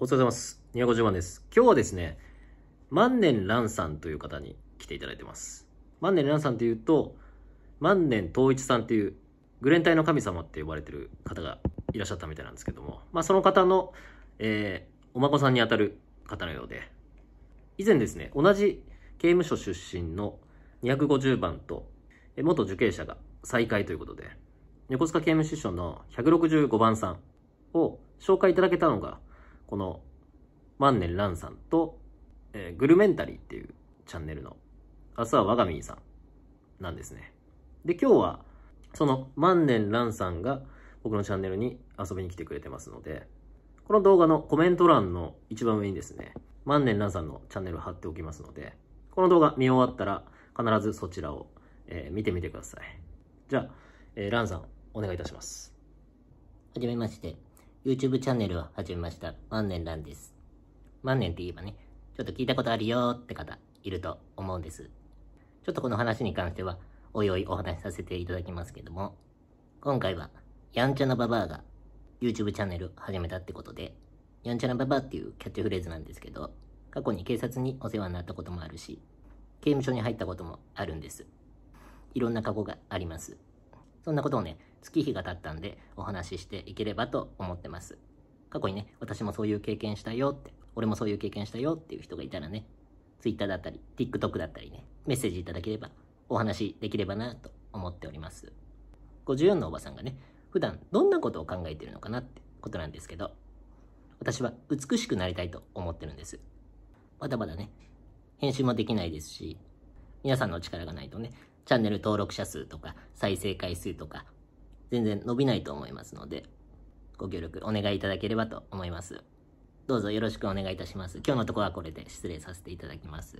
お疲れ様です。250番です。今日はですね、万年蘭さんという方に来ていただいてます。万年蘭さんというと、万年統一さんという、グレン隊の神様って呼ばれてる方がいらっしゃったみたいなんですけども、まあその方の、えー、お孫さんにあたる方のようで、以前ですね、同じ刑務所出身の250番と、元受刑者が再会ということで、横須賀刑務所の165番さんを紹介いただけたのが、この万年蘭さんと、えー、グルメンタリーっていうチャンネルの、明日は我がみさんなんですね。で、今日は、その万年蘭さんが僕のチャンネルに遊びに来てくれてますので、この動画のコメント欄の一番上にですね、万年蘭さんのチャンネル貼っておきますので、この動画見終わったら必ずそちらを、えー、見てみてください。じゃあ、えー、ランさんお願いいたします。はじめまして、YouTube チャンネルを始めました。万年ランです。万年って言えばね、ちょっと聞いたことあるよって方いると思うんです。ちょっとこの話に関しては、おいおいお話しさせていただきますけども、今回は、やんちゃなババアが YouTube チャンネル始めたってことで、やんちゃなババアっていうキャッチフレーズなんですけど、過去に警察にお世話になったこともあるし、刑務所に入ったこともあるんです。いろんな過去があります。そんなことをね、月日が経ったんでお話ししていければと思ってます。過去にね、私もそういう経験したよって、俺もそういう経験したよっていう人がいたらね、Twitter だったり、TikTok だったりね、メッセージいただければお話できればなと思っております。54のおばさんがね、普段どんなことを考えてるのかなってことなんですけど、私は美しくなりたいと思ってるんです。まだまだね、編集もできないですし、皆さんの力がないとね、チャンネル登録者数とか再生回数とか全然伸びないと思いますので、ご協力お願いいただければと思います。どうぞよろしくお願いいたします。今日のところはこれで失礼させていただきます。